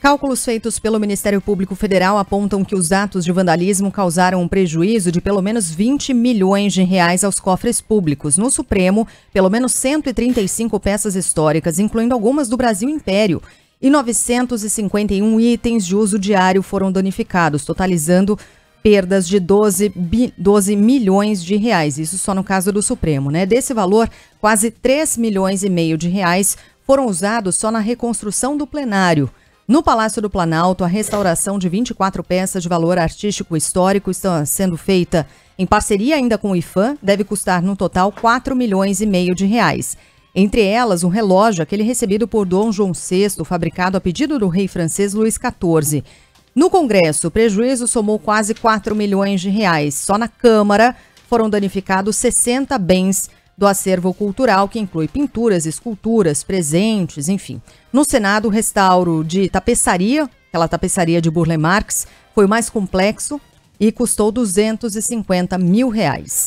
Cálculos feitos pelo Ministério Público Federal apontam que os atos de vandalismo causaram um prejuízo de pelo menos 20 milhões de reais aos cofres públicos. No Supremo, pelo menos 135 peças históricas, incluindo algumas do Brasil Império, e 951 itens de uso diário foram danificados, totalizando perdas de 12, 12 milhões de reais. Isso só no caso do Supremo, né? Desse valor, quase 3 milhões e meio de reais foram usados só na reconstrução do plenário. No Palácio do Planalto, a restauração de 24 peças de valor artístico histórico está sendo feita em parceria ainda com o IFAM, deve custar no total 4 milhões e meio de reais. Entre elas, um relógio, aquele recebido por Dom João VI, fabricado a pedido do rei francês Luís XIV. No Congresso, o prejuízo somou quase 4 milhões de reais. Só na Câmara foram danificados 60 bens do acervo cultural, que inclui pinturas, esculturas, presentes, enfim. No Senado, o restauro de tapeçaria, aquela tapeçaria de Burle Marx, foi o mais complexo e custou 250 mil reais.